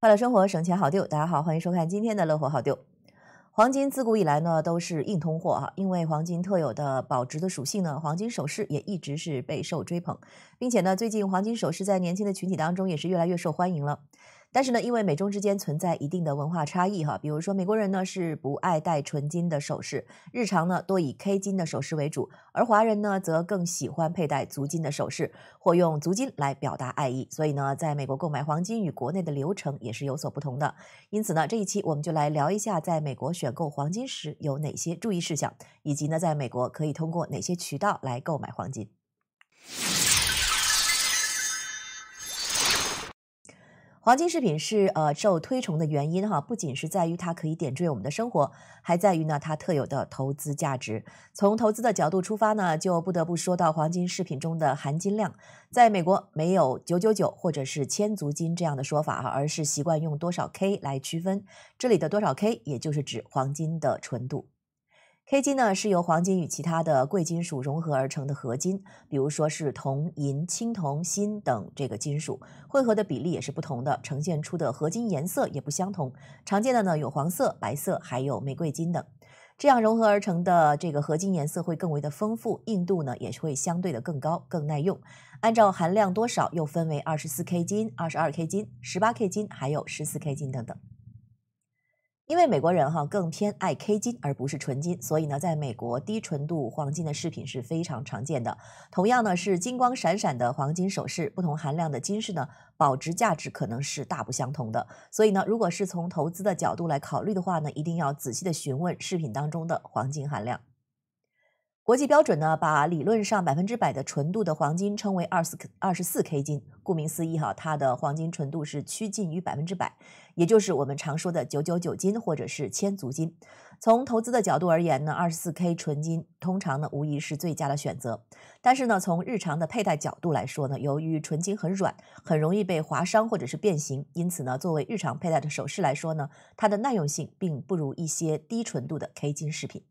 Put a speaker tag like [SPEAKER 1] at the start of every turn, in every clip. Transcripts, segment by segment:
[SPEAKER 1] 快乐生活，省钱好丢。大家好，欢迎收看今天的《乐活好丢》。黄金自古以来呢都是硬通货哈，因为黄金特有的保值的属性呢，黄金首饰也一直是备受追捧，并且呢，最近黄金首饰在年轻的群体当中也是越来越受欢迎了。但是呢，因为美中之间存在一定的文化差异哈，比如说美国人呢是不爱戴纯金的首饰，日常呢多以 K 金的首饰为主，而华人呢则更喜欢佩戴足金的首饰或用足金来表达爱意。所以呢，在美国购买黄金与国内的流程也是有所不同的。因此呢，这一期我们就来聊一下在美国选购黄金时有哪些注意事项，以及呢，在美国可以通过哪些渠道来购买黄金。黄金饰品是呃受推崇的原因哈，不仅是在于它可以点缀我们的生活，还在于呢它特有的投资价值。从投资的角度出发呢，就不得不说到黄金饰品中的含金量。在美国没有九九九或者是千足金这样的说法哈，而是习惯用多少 K 来区分。这里的多少 K 也就是指黄金的纯度。K 金呢是由黄金与其他的贵金属融合而成的合金，比如说是铜、银、青铜、锌等这个金属混合的比例也是不同的，呈现出的合金颜色也不相同。常见的呢有黄色、白色，还有玫瑰金等。这样融合而成的这个合金颜色会更为的丰富，硬度呢也是会相对的更高，更耐用。按照含量多少又分为二十四 K 金、二十二 K 金、十八 K 金，还有十四 K 金等等。因为美国人哈更偏爱 K 金而不是纯金，所以呢，在美国低纯度黄金的饰品是非常常见的。同样呢，是金光闪闪的黄金首饰，不同含量的金饰呢，保值价值可能是大不相同的。所以呢，如果是从投资的角度来考虑的话呢，一定要仔细的询问饰品当中的黄金含量。国际标准呢，把理论上百分之百的纯度的黄金称为二四二十四 K 金，顾名思义哈，它的黄金纯度是趋近于百分之百，也就是我们常说的九九九金或者是千足金。从投资的角度而言呢，二十四 K 纯金通常呢无疑是最佳的选择。但是呢，从日常的佩戴角度来说呢，由于纯金很软，很容易被划伤或者是变形，因此呢，作为日常佩戴的首饰来说呢，它的耐用性并不如一些低纯度的 K 金饰品。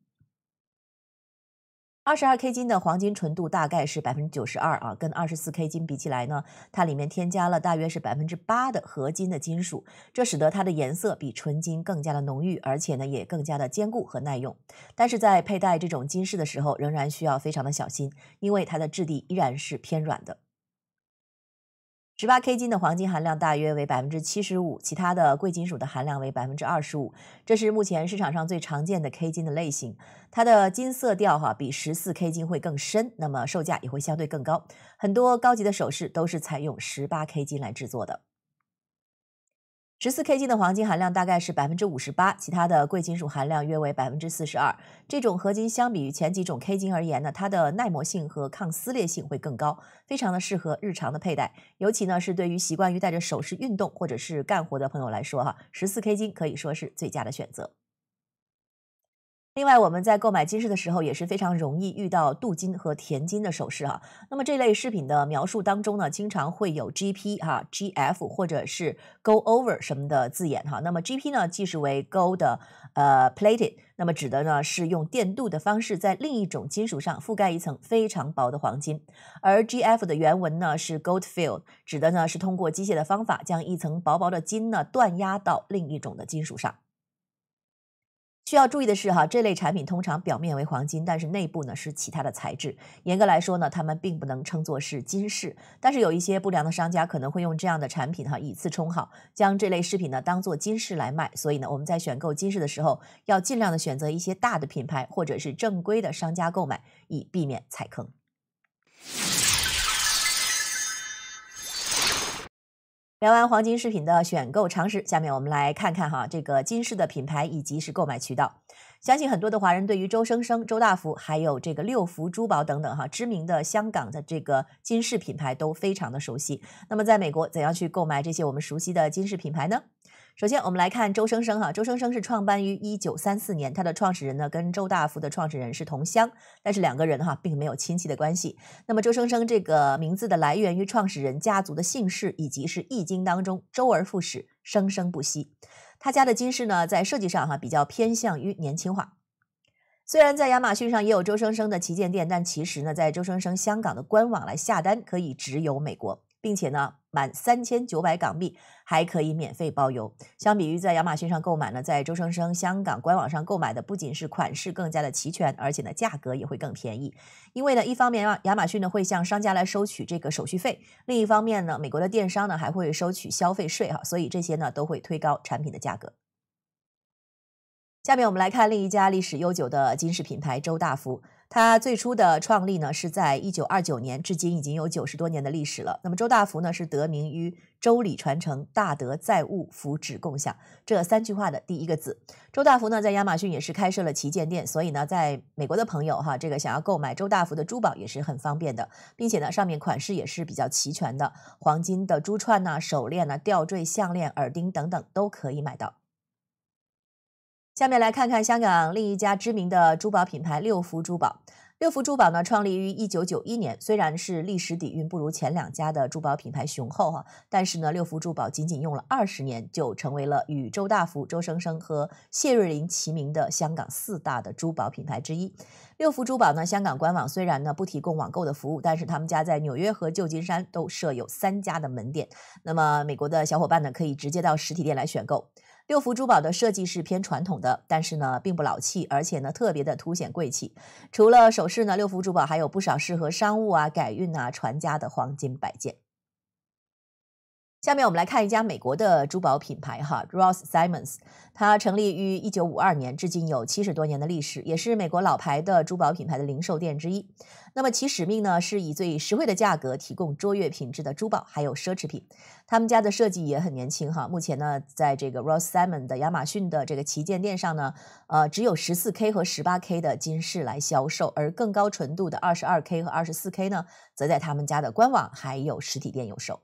[SPEAKER 1] 二十二 K 金的黄金纯度大概是百分之九十二啊，跟二十四 K 金比起来呢，它里面添加了大约是百分之八的合金的金属，这使得它的颜色比纯金更加的浓郁，而且呢也更加的坚固和耐用。但是在佩戴这种金饰的时候，仍然需要非常的小心，因为它的质地依然是偏软的。十八 K 金的黄金含量大约为百分之七十五，其他的贵金属的含量为百分之二十五。这是目前市场上最常见的 K 金的类型，它的金色调哈比十四 K 金会更深，那么售价也会相对更高。很多高级的首饰都是采用十八 K 金来制作的。十四 K 金的黄金含量大概是百分之五十八，其他的贵金属含量约为百分之四十二。这种合金相比于前几种 K 金而言呢，它的耐磨性和抗撕裂性会更高，非常的适合日常的佩戴。尤其呢，是对于习惯于带着首饰运动或者是干活的朋友来说，哈，十四 K 金可以说是最佳的选择。另外，我们在购买金饰的时候也是非常容易遇到镀金和填金的首饰啊。那么这类饰品的描述当中呢，经常会有 GP 哈、GF 或者是 Go Over 什么的字眼哈。那么 GP 呢，既是为 Go 的呃 Plated，那么指的呢是用电镀的方式在另一种金属上覆盖一层非常薄的黄金。而 GF 的原文呢是 Gold Field，指的呢是通过机械的方法将一层薄薄的金呢锻压到另一种的金属上。需要注意的是，哈，这类产品通常表面为黄金，但是内部呢是其他的材质。严格来说呢，它们并不能称作是金饰。但是有一些不良的商家可能会用这样的产品，哈，以次充好，将这类饰品呢当做金饰来卖。所以呢，我们在选购金饰的时候，要尽量的选择一些大的品牌或者是正规的商家购买，以避免踩坑。聊完黄金饰品的选购常识，下面我们来看看哈这个金饰的品牌以及是购买渠道。相信很多的华人对于周生生、周大福，还有这个六福珠宝等等哈，知名的香港的这个金饰品牌都非常的熟悉。那么在美国怎样去购买这些我们熟悉的金饰品牌呢？首先，我们来看周生生哈。周生生是创办于一九三四年，他的创始人呢跟周大福的创始人是同乡，但是两个人哈并没有亲戚的关系。那么周生生这个名字的来源于创始人家族的姓氏，以及是《易经》当中“周而复始，生生不息”。他家的金饰呢在设计上哈比较偏向于年轻化。虽然在亚马逊上也有周生生的旗舰店，但其实呢在周生生香港的官网来下单可以直邮美国。并且呢，满三千九百港币还可以免费包邮。相比于在亚马逊上购买呢，在周生生香港官网上购买的，不仅是款式更加的齐全，而且呢，价格也会更便宜。因为呢，一方面亚亚马逊呢会向商家来收取这个手续费；另一方面呢，美国的电商呢还会收取消费税哈，所以这些呢都会推高产品的价格。下面我们来看另一家历史悠久的金饰品牌——周大福。它最初的创立呢是在一九二九年，至今已经有九十多年的历史了。那么周大福呢是得名于“周礼传承，大德载物，福祉共享”这三句话的第一个字。周大福呢在亚马逊也是开设了旗舰店，所以呢在美国的朋友哈，这个想要购买周大福的珠宝也是很方便的，并且呢上面款式也是比较齐全的，黄金的珠串呐、手链呐、吊坠、项链、耳钉等等都可以买到。下面来看看香港另一家知名的珠宝品牌六福珠宝。六福珠宝呢，创立于一九九一年，虽然是历史底蕴不如前两家的珠宝品牌雄厚哈，但是呢，六福珠宝仅仅用了二十年，就成为了与周大福、周生生和谢瑞麟齐名的香港四大的珠宝品牌之一。六福珠宝呢，香港官网虽然呢不提供网购的服务，但是他们家在纽约和旧金山都设有三家的门店，那么美国的小伙伴呢，可以直接到实体店来选购。六福珠宝的设计是偏传统的，但是呢，并不老气，而且呢，特别的凸显贵气。除了首饰呢，六福珠宝还有不少适合商务啊、改运啊、传家的黄金摆件。下面我们来看一家美国的珠宝品牌哈 r o s s Simons，它成立于一九五二年，至今有七十多年的历史，也是美国老牌的珠宝品牌的零售店之一。那么其使命呢，是以最实惠的价格提供卓越品质的珠宝还有奢侈品。他们家的设计也很年轻哈。目前呢，在这个 r o s s Simons 亚马逊的这个旗舰店上呢，呃，只有十四 K 和十八 K 的金饰来销售，而更高纯度的二十二 K 和二十四 K 呢，则在他们家的官网还有实体店有售。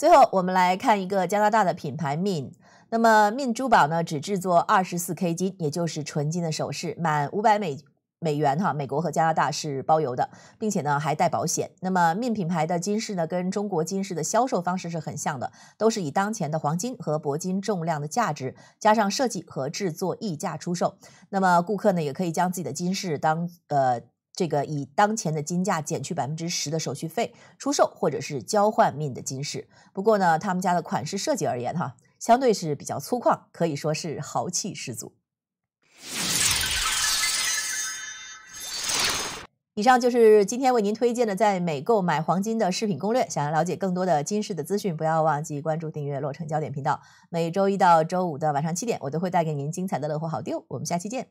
[SPEAKER 1] 最后，我们来看一个加拿大的品牌 m i n 那么 m i n 珠宝呢，只制作 24K 金，也就是纯金的首饰。满五百美美元哈，美国和加拿大是包邮的，并且呢还带保险。那么 m i n 品牌的金饰呢，跟中国金饰的销售方式是很像的，都是以当前的黄金和铂金重量的价值，加上设计和制作溢价出售。那么顾客呢，也可以将自己的金饰当呃。这个以当前的金价减去百分之十的手续费出售，或者是交换命的金饰。不过呢，他们家的款式设计而言哈，相对是比较粗犷，可以说是豪气十足。以上就是今天为您推荐的在美购买黄金的饰品攻略。想要了解更多的金饰的资讯，不要忘记关注订阅《洛城焦点》频道。每周一到周五的晚上七点，我都会带给您精彩的乐活好丢。我们下期见。